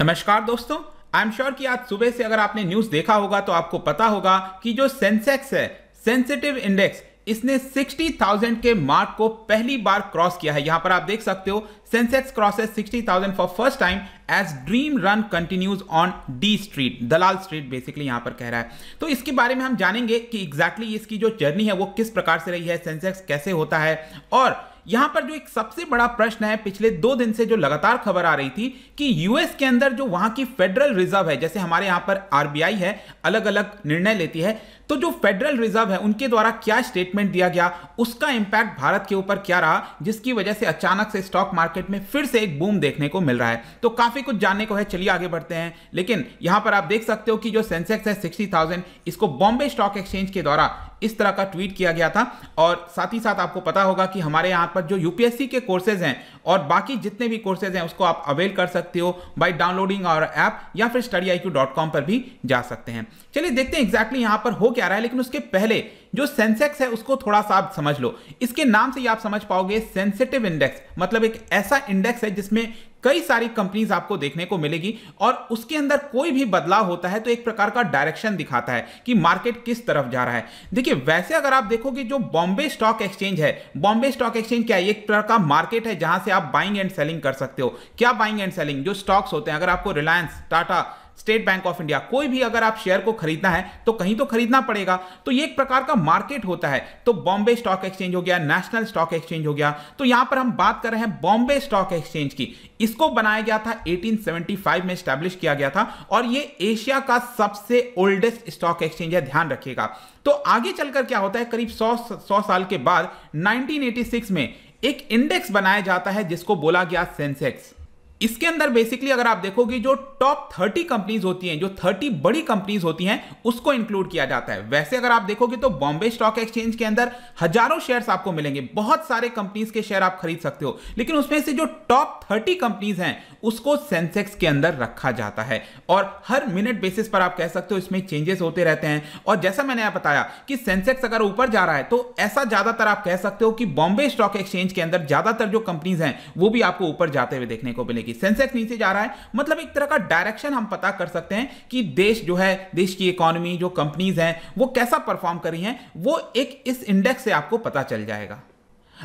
नमस्कार दोस्तों I am sure कि आज सुबह से अगर आपने न्यूज देखा होगा तो आपको पता होगा कि जो सेंसेक्स है सेंसिटिव इंडेक्स इसने 60,000 के मार्क को पहली बार क्रॉस किया है यहां पर आप देख सकते हो Sensex crosses 60,000 for first time as dream run continues on the street Dalal street basically यहां पर कह रहा है तो इसके बारे में हम जानेंगे कि एग्जैक्टली exactly इसकी जो जर्नी है वो किस प्रकार से रही है सेंसेक्स कैसे होता है और यहां पर जो एक सबसे बड़ा प्रश्न है पिछले दो दिन से जो लगातार खबर आ रही थी कि यूएस के अंदर जो वहां की फेडरल रिजर्व है जैसे हमारे यहां पर आरबीआई है अलग अलग निर्णय लेती है तो जो फेडरल रिजर्व है उनके द्वारा क्या स्टेटमेंट दिया गया उसका इंपैक्ट भारत के ऊपर क्या रहा जिसकी वजह से अचानक से स्टॉक मार्केट में फिर से एक बूम देखने को मिल रहा है तो काफी कुछ जानने को है चलिए आगे बढ़ते हैं लेकिन यहां पर आप देख सकते हो कि जो सेंसेक्स है सिक्सटी थाउजेंड इसको बॉम्बे स्टॉक एक्सचेंज के द्वारा इस तरह का ट्वीट किया गया था और साथ ही साथ आपको पता होगा कि हमारे यहां पर जो यूपीएससी के कोर्सेज हैं और बाकी जितने भी कोर्सेज हैं उसको आप अवेल कर सकते हो बाय डाउनलोडिंग और ऐप या फिर स्टडी पर भी जा सकते हैं चलिए देखते हैं एग्जैक्टली यहां पर हो क्या रहा है लेकिन उसके पहले जो सेंसेक्स है उसको थोड़ा सा आप समझ लो इसके नाम से ही आप समझ पाओगे सेंसिटिव इंडेक्स मतलब एक ऐसा इंडेक्स है जिसमें कई सारी कंपनीज आपको देखने को मिलेगी और उसके अंदर कोई भी बदलाव होता है तो एक प्रकार का डायरेक्शन दिखाता है कि मार्केट किस तरफ जा रहा है देखिए वैसे अगर आप देखोगे जो बॉम्बे स्टॉक एक्सचेंज है बॉम्बे स्टॉक एक्सचेंज क्या है एक प्रकार का मार्केट है जहां से आप बाइंग एंड सेलिंग कर सकते हो क्या बाइंग एंड सेलिंग जो स्टॉक्स होते हैं अगर आपको रिलायंस टाटा स्टेट बैंक ऑफ इंडिया कोई भी अगर आप शेयर को खरीदना है तो कहीं तो खरीदना पड़ेगा तो ये एक प्रकार का मार्केट होता है तो बॉम्बे स्टॉक एक्सचेंज हो गया नेशनल स्टॉक एक्सचेंज हो गया तो यहां पर हम बात कर रहे हैं बॉम्बे स्टॉक एक्सचेंज की इसको बनाया गया था 1875 में स्टैब्लिश किया गया था और ये एशिया का सबसे ओल्डेस्ट स्टॉक एक्सचेंज है ध्यान रखिएगा तो आगे चलकर क्या होता है करीब सौ सौ साल के बाद नाइनटीन में एक इंडेक्स बनाया जाता है जिसको बोला गया सेंसेक्स इसके अंदर बेसिकली अगर आप देखोगे जो टॉप थर्टी कंपनीज होती हैं जो थर्टी बड़ी कंपनीज होती हैं उसको इंक्लूड किया जाता है वैसे अगर आप देखोगे तो बॉम्बे स्टॉक एक्सचेंज के अंदर हजारों शेयर्स आपको मिलेंगे बहुत सारे कंपनीज के शेयर आप खरीद सकते हो लेकिन उसमें से जो टॉप थर्टी कंपनीज हैं उसको सेंसेक्स के अंदर रखा जाता है और हर मिनट बेसिस पर आप कह सकते हो इसमें चेंजेस होते रहते हैं और जैसा मैंने आप बताया कि सेंसेक्स अगर ऊपर जा रहा है तो ऐसा ज्यादातर आप कह सकते हो कि बॉम्बे स्टॉक एक्सचेंज के अंदर ज्यादातर जो कंपनीज हैं वो भी आपको ऊपर जाते हुए देखने को मिलेंगे मिलेगी सेंसेक्स नीचे जा रहा है मतलब एक तरह का डायरेक्शन हम पता कर सकते हैं कि देश जो है देश की इकोनॉमी जो कंपनीज हैं वो कैसा परफॉर्म कर रही हैं वो एक इस इंडेक्स से आपको पता चल जाएगा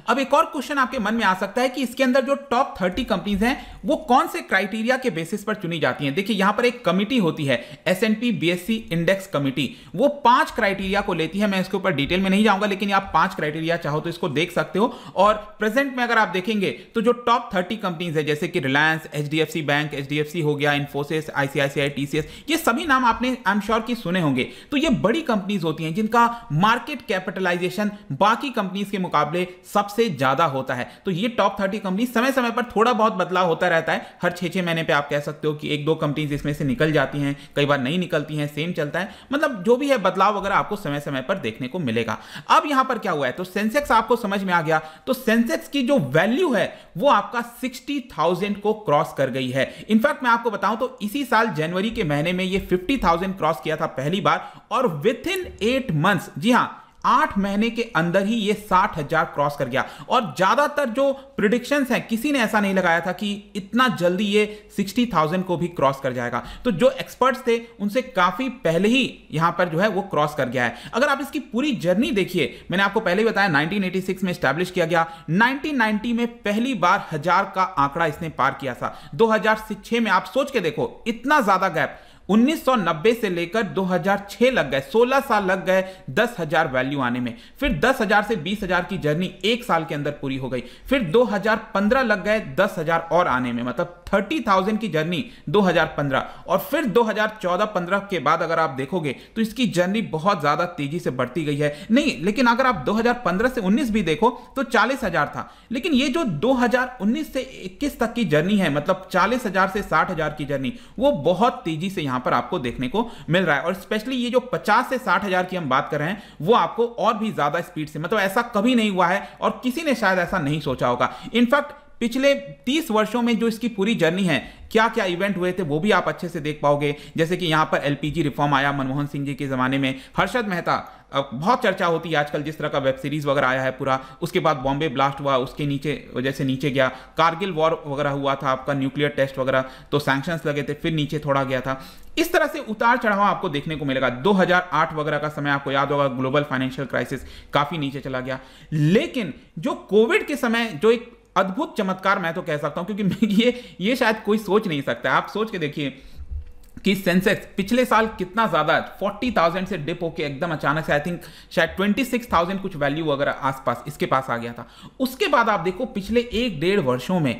अब एक और क्वेश्चन आपके मन में आ सकता है कि इसके अंदर जो टॉप थर्टी कंपनीज हैं वो कौन से क्राइटेरिया के बेसिस पर चुनी जाती हैं देखिए यहां पर एक कमिटी होती है S and P B S C index committee वो पांच क्राइटेरिया को लेती है मैं इसके ऊपर डिटेल में नहीं जाऊंगा लेकिन आप पांच क्राइटेरिया चाहो तो इसको देख सकते हो और प्रेजेंट में अगर आप देखेंगे तो जो टॉप थर्टी कंपनीज है जैसे कि Reliance H D F C bank H D F C हो गया इन्फोसिस आईसीआईसीआई टीसीएस ये सभी नाम आपने आई एम श्योर की सुने होंगे तो ये बड़ी कंपनीज होती हैं जिनका मार्केट कैपिटलाइजेशन बाकी कंपनीज के मुकाबले सबसे ज्यादा होता है तो ये टॉप थर्टी कंपनी समय समय पर थोड़ा बहुत बदलाव होता रहता है हर छह छह महीने पर आप कह सकते हो कि एक दो कंपनीज इसमें से निकल जाती हैं कई बार नहीं निकलती हैं सेम चलता है मतलब जो भी है बदलाव वगैरह आपको समय समय पर देखने को मिलेगा अब यहां पर क्या हुआ है तो सेंसेक्स आपको समझ में आ गया तो सेंसेक्स की जो वैल्यू है वो आपका सिक्सटी थाउजेंड को क्रॉस कर गई है इनफैक्ट मैं आपको बताऊं तो इसी साल जनवरी के महीने में ये फिफ्टी थाउजेंड क्रॉस किया था पहली बार और विथ इन एट मंथ्स जी हाँ आठ महीने के अंदर ही ये साठ हजार क्रॉस कर गया और ज्यादातर जो प्रिडिक्शंस हैं किसी ने ऐसा नहीं लगाया था कि इतना जल्दी ये सिक्सटी थाउजेंड को भी क्रॉस कर जाएगा तो जो एक्सपर्ट्स थे उनसे काफी पहले ही यहां पर जो है वो क्रॉस कर गया है अगर आप इसकी पूरी जर्नी देखिए मैंने आपको पहले ही बताया नाइनटीन में स्टैब्लिश किया गया नाइनटीन में पहली बार हजार का आंकड़ा इसने पार किया था दो में आप सोच के देखो इतना ज्यादा गैप 1990 से लेकर 2006 लग गए 16 साल लग गए 10,000 वैल्यू आने में फिर 10,000 से 20,000 की जर्नी एक साल के अंदर पूरी हो गई फिर 2015 लग गए 10,000 और आने में मतलब थर्टी थाउजेंड की जर्नी 2015 और फिर 2014-15 के बाद अगर आप देखोगे तो इसकी जर्नी बहुत ज़्यादा तेजी से बढ़ती गई है नहीं लेकिन अगर आप 2015 से 19 भी देखो तो 40,000 था लेकिन ये जो 2019 से 21 तक की जर्नी है मतलब 40,000 से 60,000 की जर्नी वो बहुत तेजी से यहां पर आपको देखने को मिल रहा है और स्पेशली ये जो पचास से साठ की हम बात कर रहे हैं वो आपको और भी ज़्यादा स्पीड से मतलब ऐसा कभी नहीं हुआ है और किसी ने शायद ऐसा नहीं सोचा होगा इनफैक्ट पिछले तीस वर्षों में जो इसकी पूरी जर्नी है क्या क्या इवेंट हुए थे वो भी आप अच्छे से देख पाओगे जैसे कि यहाँ पर एलपीजी रिफॉर्म आया मनमोहन सिंह जी के ज़माने में हर्षद मेहता अब बहुत चर्चा होती है आजकल जिस तरह का वेब सीरीज वगैरह आया है पूरा उसके बाद बॉम्बे ब्लास्ट हुआ उसके नीचे वजह से नीचे गया कारगिल वॉर वगैरह हुआ था आपका न्यूक्लियर टेस्ट वगैरह तो सैंक्शंस लगे थे फिर नीचे थोड़ा गया था इस तरह से उतार चढ़ाव आपको देखने को मिलेगा 2008 वगैरह का समय आपको याद होगा ग्लोबल फाइनेंशियल क्राइसिस काफी नीचे चला गया लेकिन जो कोविड के समय जो एक अद्भुत चमत्कार मैं तो कह सकता हूं क्योंकि ये ये शायद कोई सोच नहीं सकता आप सोच के देखिए कि सेंसेक्स पिछले साल कितना ज़्यादा फोर्टी थाउजेंड से डिप होके एकदम अचानक से आई थिंक शायद ट्वेंटी सिक्स थाउजेंड कुछ वैल्यू वगैरह आसपास इसके पास आ गया था उसके बाद आप देखो पिछले एक डेढ़ वर्षों में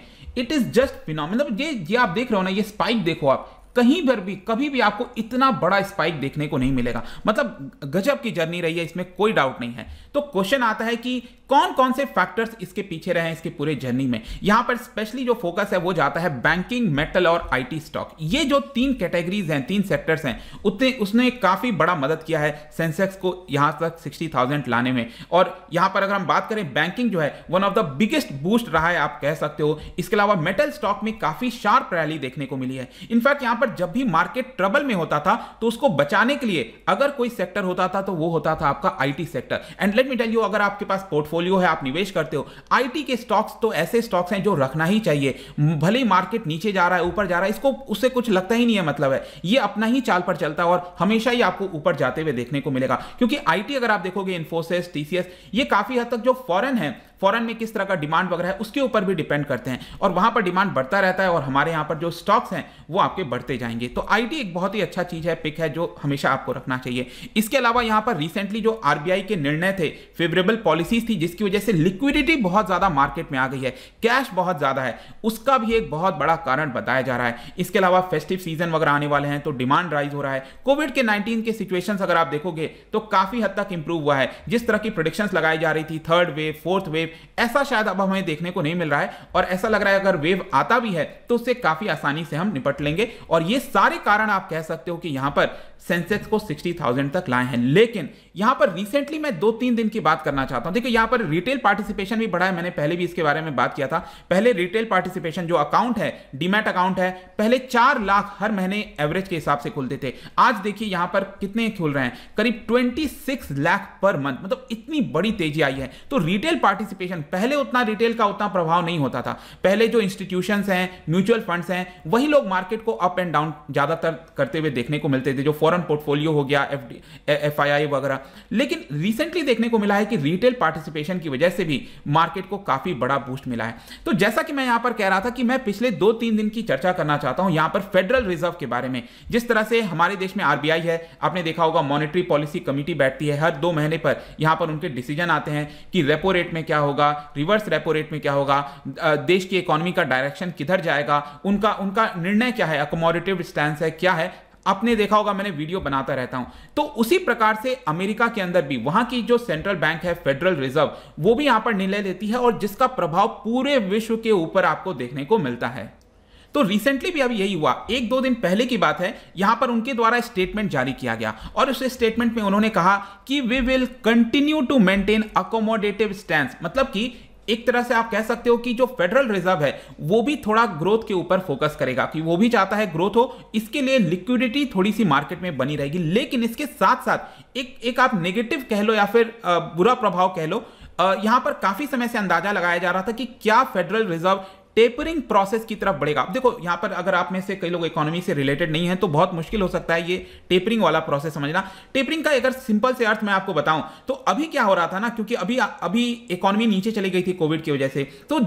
इट इज़ जस्ट फिनॉम मतलब ये ये आप देख रहे हो ना ये स्पाइक देखो आप कहीं पर भी कभी भी आपको इतना बड़ा स्पाइक देखने को नहीं मिलेगा मतलब गजब की जर्नी रही है इसमें कोई डाउट नहीं है तो क्वेश्चन आता है कि कौन कौन से फैक्टर्स इसके पीछे रहे इसके पूरे जर्नी में यहां पर स्पेशली जो फोकस है वो जाता है बैंकिंग मेटल और आईटी स्टॉक ये जो तीन कैटेगरीज हैं तीन सेक्टर्स हैं उतने उसने काफी बड़ा मदद किया है सेंसेक्स को यहां तक 60,000 लाने में और यहां पर अगर हम बात करें बैंकिंग जो है one of the biggest boost रहा है आप कह सकते हो इसके अलावा मेटल स्टॉक में काफी शार्प रैली देखने को मिली है इनफैक्ट यहां पर जब भी मार्केट ट्रबल में होता था तो उसको बचाने के लिए अगर कोई सेक्टर होता था तो वो होता था आपका I sector and let me tell you अगर आपके पास पोर्टफोलियो पोर्टफोलियो है आप निवेश करते हो आईटी के स्टॉक्स तो ऐसे स्टॉक्स हैं जो रखना ही चाहिए भले ही मार्केट नीचे जा रहा है ऊपर जा रहा है इसको उससे कुछ लगता ही नहीं है मतलब है ये अपना ही चाल पर चलता है और हमेशा ही आपको ऊपर जाते हुए देखने को मिलेगा क्योंकि आईटी अगर आप देखोगे इन्फोसिस टीसीएस ये काफी हद तक जो फॉरन है फॉरन में किस तरह का डिमांड वगैरह है उसके ऊपर भी डिपेंड करते हैं और वहाँ पर डिमांड बढ़ता रहता है और हमारे यहाँ पर जो स्टॉक्स हैं वो आपके बढ़ते जाएंगे तो आई एक बहुत ही अच्छा चीज़ है पिक है जो हमेशा आपको रखना चाहिए इसके अलावा यहाँ पर रिसेंटली जो आर के निर्णय थे फेवरेबल पॉलिसीज थी जिसकी वजह से लिक्विडिटी बहुत ज़्यादा मार्केट में आ गई है कैश बहुत ज़्यादा है उसका भी एक बहुत बड़ा कारण बताया जा रहा है इसके अलावा फेस्टिव सीजन वगैरह आने वाले हैं तो डिमांड राइज हो रहा है कोविड के 19 के सिचुएशन अगर आप देखोगे तो काफ़ी हद तक इंप्रूव हुआ है जिस तरह की प्रोडिक्शंस लगाई जा रही थी थर्ड वेव फोर्थ वेव ऐसा शायद अब हमें देखने को नहीं मिल रहा है और ऐसा लग रहा है अगर वेव आता भी है तो उससे काफी आसानी से हम निपट लेंगे और ये सारे कारण आप कह सकते हो कि यहां पर सेंसेक्स को 60,000 तक लाए हैं लेकिन यहां पर रिसेंटली मैं दो तीन दिन की बात करना चाहता हूं देखिए यहां पर रिटेल पार्टिसिपेशन भी बढ़ा है मैंने पहले भी इसके बारे में बात किया था पहले रिटेल पार्टिसिपेशन जो अकाउंट है डीमेट अकाउंट है पहले चार लाख हर महीने एवरेज के हिसाब से खुलते थे आज देखिए यहां पर कितने खुल रहे हैं करीब ट्वेंटी लाख पर मंथ मतलब इतनी बड़ी तेजी आई है तो रिटेल पार्टिसिपेशन पहले उतना रिटेल का उतना प्रभाव नहीं होता था पहले जो इंस्टीट्यूशन हैं म्यूचुअल फंड हैं वही लोग मार्केट को अप एंड डाउन ज्यादातर करते हुए देखने को मिलते थे जो फॉरन पोर्टफोलियो हो गया एफ वगैरह लेकिन रिसेंटली देखने को मिला है कि रिटेल पार्टिसिपेशन की वजह से भी मार्केट को काफी बड़ा बूस्ट मिला है तो जैसा कि मैं यहां पर कह रहा था कि मैं पिछले दो तीन दिन की चर्चा करना चाहता हूं यहां पर फेडरल रिजर्व के बारे में जिस तरह से हमारे देश में आरबीआई है आपने देखा होगा मॉनिटरी पॉलिसी कमेटी बैठती है हर दो महीने पर यहां पर उनके डिसीजन आते हैं कि रेपो रेट में क्या होगा रिवर्स रेपो रेट में क्या होगा देश की इकोनॉमी का डायरेक्शन किधर जाएगा उनका उनका निर्णय क्या है अकोमोडेटिव स्टैंड है क्या है आपने देखा होगा मैंने वीडियो बनाता रहता हूं तो उसी प्रकार से अमेरिका के अंदर भी वहां की जो सेंट्रल बैंक है फेडरल रिजर्व वो भी यहां पर निर्णय लेती है और जिसका प्रभाव पूरे विश्व के ऊपर आपको देखने को मिलता है तो रिसेंटली भी अभी यही हुआ एक दो दिन पहले की बात है यहां पर उनके द्वारा स्टेटमेंट जारी किया गया और उस स्टेटमेंट में उन्होंने कहा कि we will continue to maintain accommodative stand मतलब कि एक तरह से आप कह सकते हो कि जो फेडरल रिजर्व है वो भी थोड़ा ग्रोथ के ऊपर फोकस करेगा कि वो भी चाहता है ग्रोथ हो इसके लिए लिक्विडिटी थोड़ी सी मार्केट में बनी रहेगी लेकिन इसके साथ साथ एक एक आप नेगेटिव कह लो या फिर बुरा प्रभाव कह लो यहां पर काफी समय से अंदाजा लगाया जा रहा था कि क्या फेडरल रिजर्व टेपरिंग प्रोसेस की तरफ बढ़ेगा अब देखो यहां पर अगर आप में से कई लोग इकोनॉमी से रिलेटेड नहीं है तो बहुत मुश्किल हो सकता है ये टेपरिंग वाला प्रोसेस समझना टेपरिंग का अगर सिंपल से अर्थ मैं आपको बताऊं तो अभी क्या हो रहा था ना क्योंकि अभी अभी इकोनॉमी नीचे चली गई थी कोविड की वजह से तो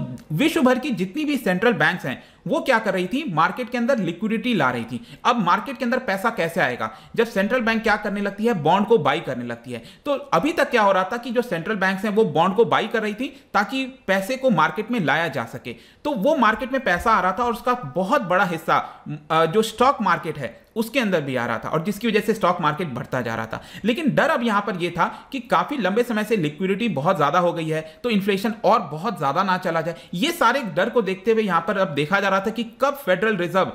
विश्व भर की जितनी भी सेंट्रल बैंक हैं वो क्या कर रही थी मार्केट के अंदर लिक्विडिटी ला रही थी अब मार्केट के अंदर पैसा कैसे आएगा जब सेंट्रल बैंक क्या करने लगती है बॉन्ड को बाई करने लगती है तो अभी तक क्या हो रहा था कि जो सेंट्रल बैंक हैं वो बॉन्ड को बाई कर रही थी ताकि पैसे को मार्केट में लाया जा सके तो वो मार्केट में पैसा आ रहा था और उसका बहुत बड़ा हिस्सा जो स्टॉक मार्केट है उसके अंदर भी आ रहा था और जिसकी वजह से स्टॉक मार्केट बढ़ता जा रहा था लेकिन डर अब यहां पर यह था कि काफ़ी लंबे समय से लिक्विडिटी बहुत ज़्यादा हो गई है तो इन्फ्लेशन और बहुत ज़्यादा ना चला जाए ये सारे डर को देखते हुए यहां पर अब देखा जा रहा था कि कब फेडरल रिजर्व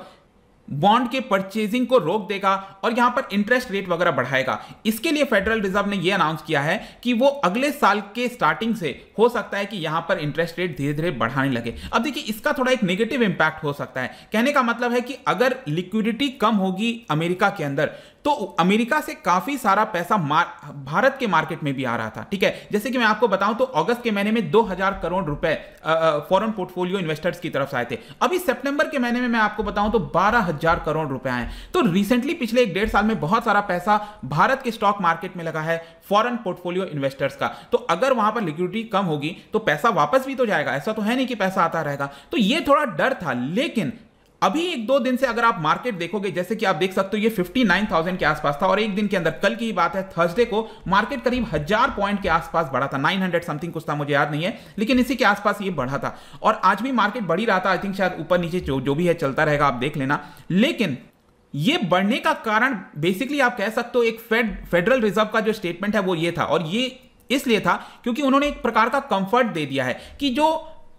बॉन्ड के परचेजिंग को रोक देगा और यहां पर इंटरेस्ट रेट वगैरह बढ़ाएगा इसके लिए फेडरल रिजर्व ने यह अनाउंस किया है कि वो अगले साल के स्टार्टिंग से हो सकता है कि यहां पर इंटरेस्ट रेट धीरे धीरे बढ़ाने लगे अब देखिए इसका थोड़ा एक नेगेटिव इंपैक्ट हो सकता है कहने का मतलब है कि अगर लिक्विडिटी कम होगी अमेरिका के अंदर तो अमेरिका से काफी सारा पैसा भारत के मार्केट में भी आ रहा था ठीक है जैसे कि मैं आपको बताऊं तो अगस्त के महीने में 2000 करोड़ रुपए फॉरेन पोर्टफोलियो इन्वेस्टर्स की तरफ से आए थे अभी सितंबर के महीने में मैं आपको बताऊं तो 12000 करोड़ रुपए आए तो रिसेंटली पिछले एक डेढ़ साल में बहुत सारा पैसा भारत के स्टॉक मार्केट में लगा है फॉरन पोर्टफोलियो इन्वेस्टर्स का तो अगर वहां पर लिक्विडिटी कम होगी तो पैसा वापस भी तो जाएगा ऐसा तो है नहीं कि पैसा आता रहेगा तो ये थोड़ा डर था लेकिन अभी एक दो दिन से अगर आप मार्केट देखोगे जैसे कि आप देख सकते हो ये 59,000 के आसपास था और एक दिन के अंदर कल की बात है थर्सडे को मार्केट करीब हजार पॉइंट के आसपास बढ़ा था 900 समथिंग कुछ था मुझे याद नहीं है लेकिन इसी के आसपास ये बढ़ा था और आज भी मार्केट बढ़ी रहा था आई थिंक शायद ऊपर नीचे जो जो भी है चलता रहेगा आप देख लेना लेकिन ये बढ़ने का कारण बेसिकली आप कह सकते हो एक फेड फेडरल रिजर्व का जो स्टेटमेंट है वो ये था और ये इसलिए था क्योंकि उन्होंने एक प्रकार का कंफर्ट दे दिया है कि जो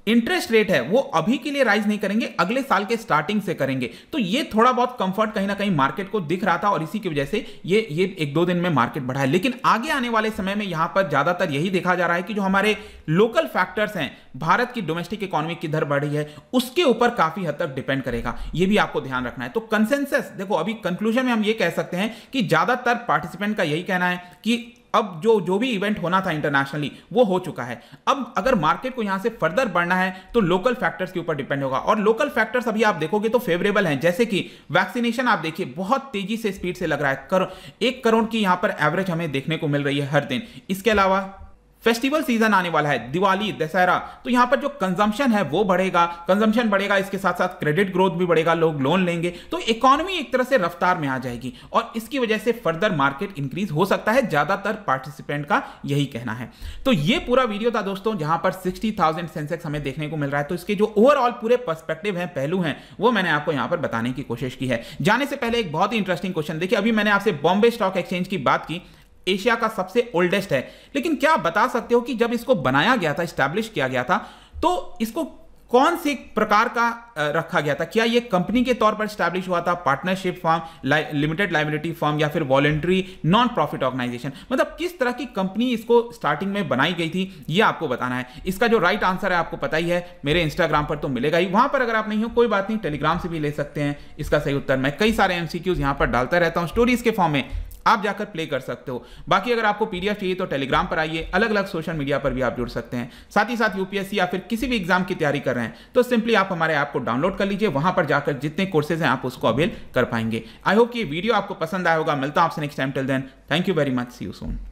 इंटरेस्ट रेट है वो अभी के लिए राइज नहीं करेंगे अगले साल के स्टार्टिंग से करेंगे तो ये थोड़ा बहुत कंफर्ट कहीं ना कहीं मार्केट को दिख रहा था और इसी की वजह से ये ये एक दो दिन में मार्केट बढ़ा है लेकिन आगे आने वाले समय में यहां पर ज्यादातर यही देखा जा रहा है कि जो हमारे लोकल फैक्टर्स हैं भारत की डोमेस्टिक इकोनॉमी किधर बढ़ी है उसके ऊपर काफी हद तक डिपेंड करेगा यह भी आपको ध्यान रखना है तो कंसेंसस देखो अभी कंक्लूजन में हम ये कह सकते हैं कि ज्यादातर पार्टिसिपेंट का यही कहना है कि अब जो जो भी इवेंट होना था इंटरनेशनली वो हो चुका है अब अगर मार्केट को यहां से फर्दर बढ़ना है तो लोकल फैक्टर्स के ऊपर डिपेंड होगा और लोकल फैक्टर्स अभी आप देखोगे तो फेवरेबल हैं जैसे कि वैक्सीनेशन आप देखिए बहुत तेजी से स्पीड से लग रहा है कर, एक करोड़ की यहां पर एवरेज हमें देखने को मिल रही है हर दिन इसके अलावा फेस्टिवल सीजन आने वाला है दिवाली दशहरा तो यहाँ पर जो कंजम्पशन है वो बढ़ेगा कंजम्पशन बढ़ेगा इसके साथ साथ क्रेडिट ग्रोथ भी बढ़ेगा लोग लोन लेंगे तो इकोनॉमी एक तरह से रफ्तार में आ जाएगी और इसकी वजह से फर्दर मार्केट इंक्रीज हो सकता है ज्यादातर पार्टिसिपेंट का यही कहना है तो ये पूरा वीडियो था दोस्तों जहां पर सिक्सटी थाउजेंड सेंसेक्स हमें देखने को मिल रहा है तो इसके जो ओवरऑल पूरे पर्सपेक्टिव है पहलू है वो मैंने आपको यहाँ पर बताने की कोशिश की है जाने से पहले एक बहुत ही इंटरेस्टिंग क्वेश्चन देखिए अभी मैंने आपसे बॉम्बे स्टॉक एक्सचेंज की बात की एशिया का सबसे ओल्डेस्ट है लेकिन क्या आप बता सकते हो कि जब इसको बनाया गया था स्टैब्लिश किया गया था तो इसको कौन से प्रकार का रखा गया था क्या ये कंपनी के तौर पर स्टैब्लिश हुआ था partnership form limited liability form या फिर वॉलेंट्री नॉन प्रॉफिट ऑर्गेनाइजेशन मतलब किस तरह की कंपनी इसको स्टार्टिंग में बनाई गई थी ये आपको बताना है इसका जो राइट right आंसर है आपको पता ही है मेरे इंस्टाग्राम पर तो मिलेगा ही वहां पर अगर आप नहीं हो कोई बात नहीं टेलीग्राम से भी ले सकते हैं इसका सही उत्तर मैं कई सारे एमसीक्यूज यहां पर डालता रहता हूं स्टोरीज के फॉर्म में आप जाकर प्ले कर सकते हो बाकी अगर आपको पीडीएफ चाहिए तो टेलीग्राम पर आइए अलग अलग सोशल मीडिया पर भी आप जुड़ सकते हैं साथ ही साथ यूपीएससी या फिर किसी भी एग्जाम की तैयारी कर रहे हैं तो सिंपली आप हमारे ऐप को डाउनलोड कर लीजिए वहां पर जाकर जितने कोर्सेज हैं आप उसको अवेल कर पाएंगे आई होप ये वीडियो आपको पसंद आया होगा मिलता हूं आपसे next time till then thank you very much see you Son